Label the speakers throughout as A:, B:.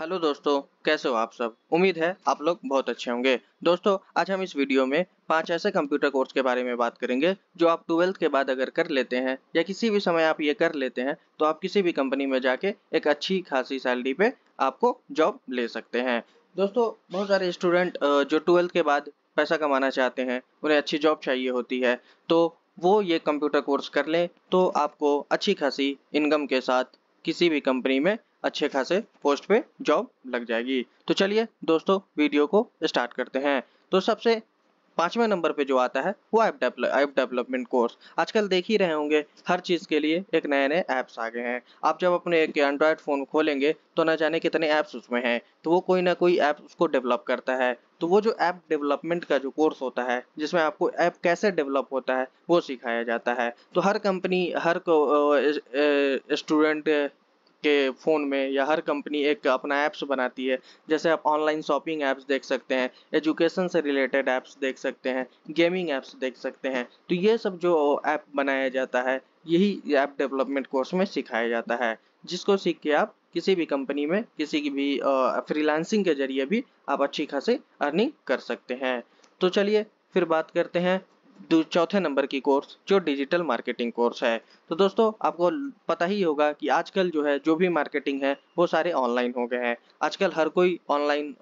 A: hello दोस्तों कैसे हो आप सब उम्मीद है आप लोग बहुत अच्छे होंगे दोस्तों आज हम इस वीडियो में पांच ऐसे कंप्यूटर कोर्स के बारे में बात करेंगे जो आप ट्वेल्थ के बाद अगर कर लेते हैं या किसी भी समय आप ये कर लेते हैं तो आप किसी भी कंपनी में जाके एक अच्छी खासी सैलरी पे आपको जॉब ले सकते हैं दोस्तों बहुत सारे स्टूडेंट जो ट्वेल्थ के बाद पैसा कमाना चाहते हैं उन्हें अच्छी जॉब चाहिए होती है तो वो ये कंप्यूटर कोर्स कर लें तो आपको अच्छी खासी इनकम के साथ किसी भी कंपनी में अच्छे खासे पोस्ट पे जॉब लग जाएगी तो चलिए दोस्तों वीडियो को स्टार्ट करते हैं तो सबसे पांचवें नंबर पे जो आता है वो ऐप ऐप डेवलपमेंट कोर्स आजकल देख ही रहे होंगे हर चीज़ के लिए एक नए नए ऐप्स आ गए हैं आप जब अपने एक एंड्रॉयड फ़ोन खोलेंगे तो ना जाने कितने ऐप्स उसमें हैं तो वो कोई ना कोई ऐप उसको डेवलप करता है तो वो जो ऐप डेवलपमेंट का जो कोर्स होता है जिसमें आपको ऐप कैसे डेवलप होता है वो सिखाया जाता है तो हर कंपनी हर स्टूडेंट के फ़ोन में या हर कंपनी एक अपना ऐप्स बनाती है जैसे आप ऑनलाइन शॉपिंग ऐप्स देख सकते हैं एजुकेशन से रिलेटेड ऐप्स देख सकते हैं गेमिंग ऐप्स देख सकते हैं तो ये सब जो ऐप बनाया जाता है यही ऐप डेवलपमेंट कोर्स में सिखाया जाता है जिसको सीख के आप किसी भी कंपनी में किसी की भी फ्रीलांसिंग के जरिए भी आप अच्छी खासी अर्निंग कर सकते हैं तो चलिए फिर बात करते हैं चौथे नंबर की कोर्स जो डिजिटल मार्केटिंग कोर्स है तो दोस्तों आपको पता ही होगा कि आजकल जो है जो भी मार्केटिंग है वो सारे ऑनलाइन हो गए हैं आजकल हर कोई ऑनलाइन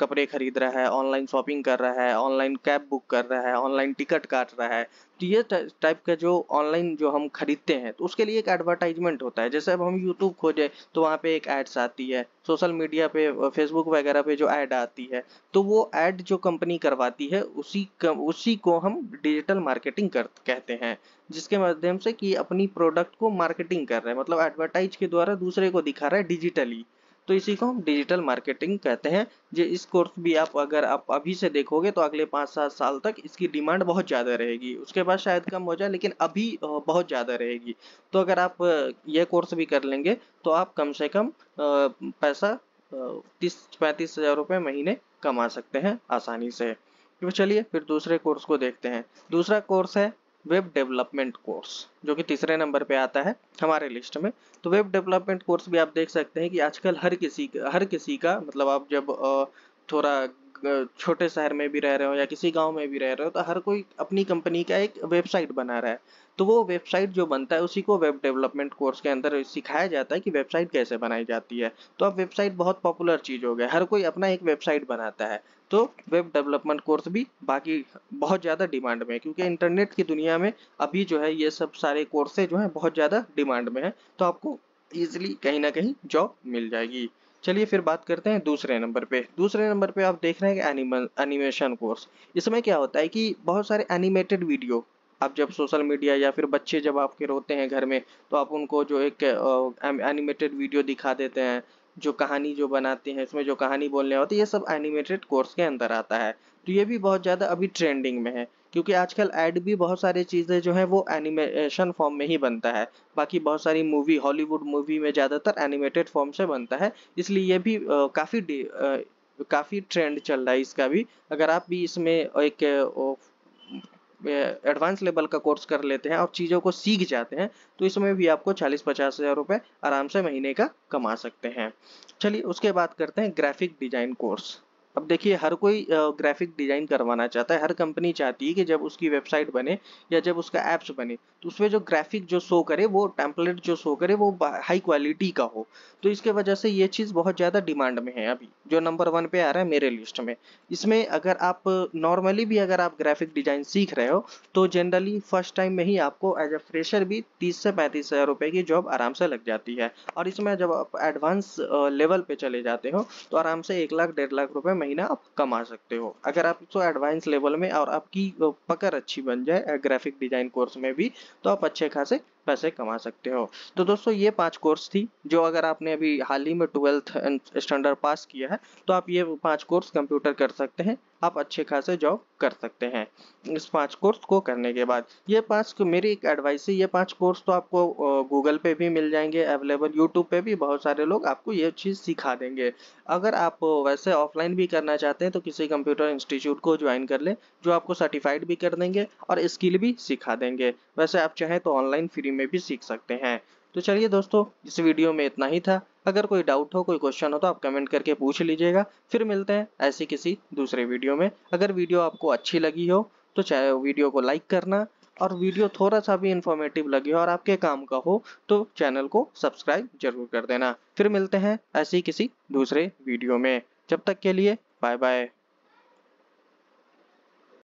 A: कपड़े खरीद रहा है ऑनलाइन शॉपिंग कर रहा है ऑनलाइन कैब बुक कर रहा है ऑनलाइन टिकट काट रहा है तो ये टाइप का जो ऑनलाइन जो हम खरीदते हैं तो उसके लिए एक एडवर्टाइजमेंट होता है जैसे अब हम यूट्यूब खोजें तो वहाँ पे एक एड्स आती है सोशल मीडिया पे फेसबुक वगैरह पे जो ऐड आती है तो वो ऐड जो कंपनी करवाती है उसी उसी को हम डिजिटल मार्केटिंग कर कहते हैं जिसके माध्यम से कि अपनी प्रोडक्ट को मार्केटिंग कर रहे हैं मतलब एडवर्टाइज के द्वारा दूसरे को दिखा रहा है डिजिटली तो इसी को हम डिजिटल मार्केटिंग कहते हैं जो इस कोर्स भी आप अगर आप अभी से देखोगे तो अगले पाँच सात साल तक इसकी डिमांड बहुत ज़्यादा रहेगी उसके बाद शायद कम हो जाए लेकिन अभी बहुत ज़्यादा रहेगी तो अगर आप यह कोर्स भी कर लेंगे तो आप कम से कम पैसा तीस पैंतीस हजार रुपये महीने कमा सकते हैं आसानी से तो चलिए फिर दूसरे कोर्स को देखते हैं दूसरा कोर्स है वेब डेवलपमेंट कोर्स जो कि तीसरे नंबर पे आता है हमारे लिस्ट में तो वेब डेवलपमेंट कोर्स भी आप देख सकते हैं कि आजकल हर किसी का हर किसी का मतलब आप जब थोड़ा छोटे शहर में भी रह रहे हो या किसी गांव में भी रह रहे हो तो हर कोई अपनी कंपनी का एक वेबसाइट बना रहा है तो वो वेबसाइट जो बनता है उसी को वेब डेवलपमेंट कोर्स के अंदर सिखाया जाता है कि वेबसाइट कैसे बनाई जाती है तो अब वेबसाइट बहुत पॉपुलर चीज़ हो गया हर कोई अपना एक वेबसाइट बनाता है तो वेब डेवलपमेंट कोर्स भी बाकी बहुत ज़्यादा डिमांड में है क्योंकि इंटरनेट की दुनिया में अभी जो है ये सब सारे कोर्सेज जो हैं बहुत ज़्यादा डिमांड में है तो आपको ईजिली कहीं ना कहीं जॉब मिल जाएगी चलिए फिर बात करते हैं दूसरे नंबर पे दूसरे नंबर पे आप देख रहे हैं कि एनिमल एनिमेशन कोर्स इसमें क्या होता है कि बहुत सारे एनिमेटेड वीडियो आप जब सोशल मीडिया या फिर बच्चे जब आपके रोते हैं घर में तो आप उनको जो एक एनिमेटेड वीडियो दिखा देते हैं जो कहानी जो बनाते हैं इसमें जो कहानी बोलने होती है ये सब एनिमेटेड कोर्स के अंदर आता है तो ये भी बहुत ज़्यादा अभी ट्रेंडिंग में है क्योंकि आजकल ऐड भी बहुत सारी चीज़ें जो है वो एनिमेशन फॉर्म में ही बनता है बाकी बहुत सारी मूवी हॉलीवुड मूवी में ज़्यादातर एनिमेटेड फॉर्म से बनता है इसलिए ये भी काफ़ी काफ़ी ट्रेंड चल रहा है इसका भी अगर आप भी इसमें एक एडवांस लेवल का कोर्स कर लेते हैं और चीज़ों को सीख जाते हैं तो इसमें भी आपको 40 पचास हज़ार रुपए आराम से महीने का कमा सकते हैं चलिए उसके बाद करते हैं ग्राफिक डिजाइन कोर्स अब देखिए हर कोई ग्राफिक डिजाइन करवाना चाहता है हर कंपनी चाहती है कि जब उसकी वेबसाइट बने या जब उसका एप्स बने तो उसमें जो ग्राफिक जो शो करे वो टेम्पलेट जो शो करे वो हाई क्वालिटी का हो तो इसके वजह से ये चीज़ बहुत ज़्यादा डिमांड में है अभी जो नंबर वन पे आ रहा है मेरे लिस्ट में इसमें अगर आप नॉर्मली भी अगर आप ग्राफिक डिजाइन सीख रहे हो तो जनरली फर्स्ट टाइम में ही आपको एज अ फ्रेशर भी तीस से पैंतीस हज़ार रुपये की जॉब आराम से लग जाती है और इसमें जब आप एडवांस लेवल पे चले जाते हो तो आराम से एक लाख डेढ़ लाख रुपये महीना आप कमा सकते हो अगर आप इसको एडवांस लेवल में और आपकी पकड़ अच्छी बन जाए ग्राफिक डिजाइन कोर्स में भी तो आप अच्छे खासे पैसे कमा सकते हो तो दोस्तों ये पांच कोर्स थी जो अगर आपने अभी हाल ही में ट्वेल्थ स्टैंडर्ड पास किया है तो आप ये पांच कोर्स कंप्यूटर कर सकते हैं आप अच्छे खासे जॉब कर सकते हैं इस पांच कोर्स को करने के बाद ये पांच मेरी एक एडवाइस है ये पांच कोर्स तो आपको गूगल पे भी मिल जाएंगे अवेलेबल यूट्यूब पे भी बहुत सारे लोग आपको ये चीज़ सिखा देंगे अगर आप वैसे ऑफलाइन भी करना चाहते हैं तो किसी कंप्यूटर इंस्टीट्यूट को ज्वाइन कर लें जो आपको सर्टिफाइड भी कर देंगे और स्किल भी सिखा देंगे वैसे आप चाहें तो ऑनलाइन फ्री में भी सीख सकते हैं तो चलिए दोस्तों इस वीडियो में इतना ही था अगर कोई डाउट हो कोई क्वेश्चन हो तो आप कमेंट करके पूछ लीजिएगा फिर मिलते हैं ऐसी किसी दूसरे वीडियो में अगर वीडियो आपको अच्छी लगी हो तो चाहे वीडियो को लाइक करना और वीडियो थोड़ा सा भी इंफॉर्मेटिव लगे और आपके काम का हो तो चैनल को सब्सक्राइब जरूर कर देना फिर मिलते हैं ऐसी किसी दूसरे वीडियो में जब तक के लिए बाय बाय